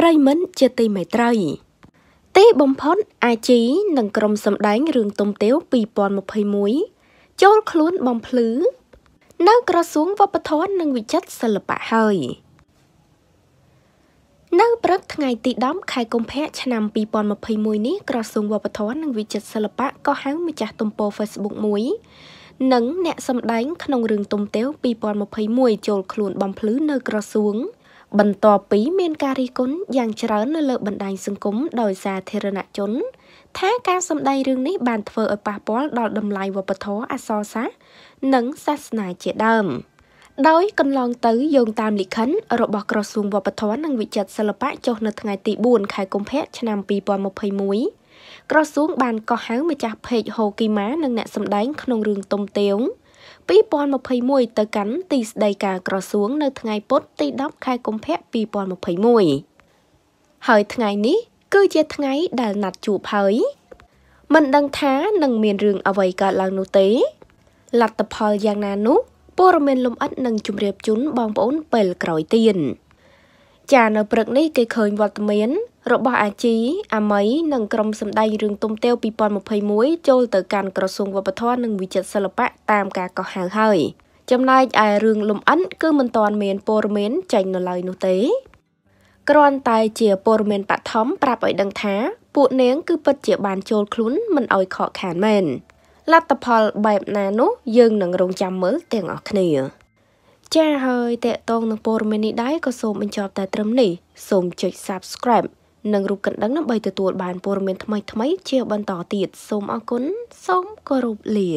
ប្រិមិត្តជាទីមេត្រីទេបំផុតអាជីនិងក្រុមសម្ដែងរឿងទុំទាវ2021ចូលខ្លួនបំភ្លឺនៅក្រសួងវប្បធម៌និងវិចិត្រសិល្បៈហើយនៅព្រឹកថ្ងៃទី10ខែកុម្ភៈឆ្នាំ2021នេះក្រសួងវប្បធម៌និងវិចិត្រសិល្បៈក៏ហៅម្ចាស់ទំព័រ Facebook មួយ និងអ្នកសម្ដែងក្នុងរឿងទុំទាវ2021ចូលខ្លួនបំភ្លឺនៅក្រសួងបន្ទាប់ពីមានការរិះគន់យ៉ាងច្រើននៅលើបណ្ដាញសង្គមដោយសាធារណជន ថាការសម្ដែងរឿងនេះបានធ្វើឲ្យប៉ះពាល់ដល់តម្លៃវប្បធម៌អក្សរសាស្ត្រនិងសាសនាជាដើមដោយ កន្លងទៅយោងតាមលិខិនរបស់ក្រសួងវប្បធម៌និងវិចិត្រសិល្បៈចុះនៅថ្ងៃទី4ខែកុម្ភៈឆ្នាំ2021ក្រសួងបានកោះហៅម្ចាស់ភេកហូគីម៉ានិងអ្នកសម្ដែង ក្នុងរឿងទុំទៀង2021ទៅកាន់ទីស្តីការក្រសួងនៅថ្ងៃពុធទី10ខែកុម្ភៈ2021ហើយថ្ងៃនេះគឺជាថ្ងៃដែលណាត់ជួបហើយមិនដឹងថានឹងមានរឿងអ្វីកើតឡើងនោះទេលទ្ធផលយ៉ាងណានោះព័ត៌មានលំអិតនឹងជម្រាបជូនបងប្អូនពេលក្រោយទៀតចានៅព្រឹកនេះគេឃើញវត្តមានរបស់អាជីអាមីនិងក្រុមសម្ដែងរឿងទុំទាវ2021ចូលទៅកាន់ក្រសួងវប្បធម៌និងវិចិត្រសិល្បៈតាមការកោះហៅហើយចំណែកឯរឿងលំអិនគឺមិនទាន់មានព័ត៌មានចេញនៅឡើយនោះទេគ្រាន់តែជាព័ត៌មានបឋមប្រាប់ឲ្យដឹងថា ពួកនាងគឺពិតជាបានចូលខ្លួនមិនឲ្យខកខានមែនលទ្ធផល បែបណានោះយើងនឹងរងចាំមើលទាំងអស់គ្នា ចា៎ហើយតេតងនឹងព័ត៌មាននេះដែរក៏សូមបញ្ចប់តែត្រឹមនេះសូមចុច Subscribe និងរូបកណ្ដឹងដើម្បីទទួលបានព័ត៌មានថ្មីៗជាបន្តទៀតសូមអរគុណសូមគោរពលា